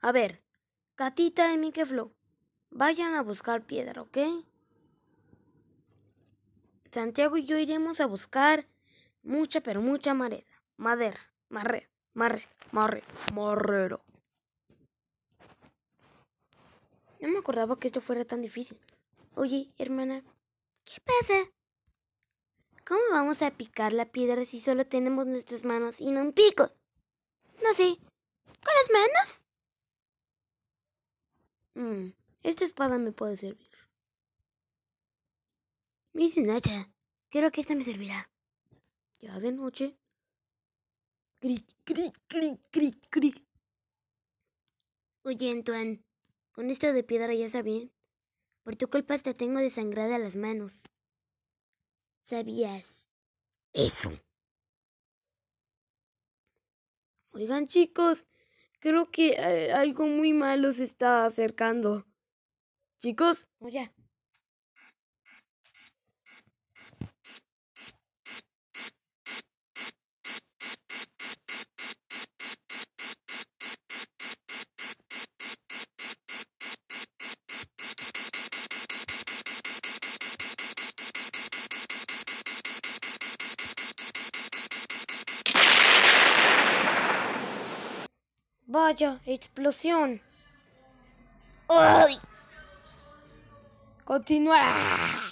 A ver, Catita y flo, vayan a buscar piedra, ¿ok? Santiago y yo iremos a buscar mucha, pero mucha madera. Madera, marre, marre, marre, marrero. No me acordaba que esto fuera tan difícil. Oye, hermana, ¿qué pasa? ¿Cómo vamos a picar la piedra si solo tenemos nuestras manos y no un pico? No sé. ¿Con las manos? Mm, esta espada me puede servir. Mi sinacha, Creo que esta me servirá. Ya de noche. Cric, cric, cric, cric, cric. Oye, Antoine, con esto de piedra ya está bien. Por tu culpa hasta tengo desangrada las manos. ¿Sabías? Eso. Oigan, chicos, Creo que eh, algo muy malo se está acercando. Chicos, oh, ya. Vaya, explosión. Continuará.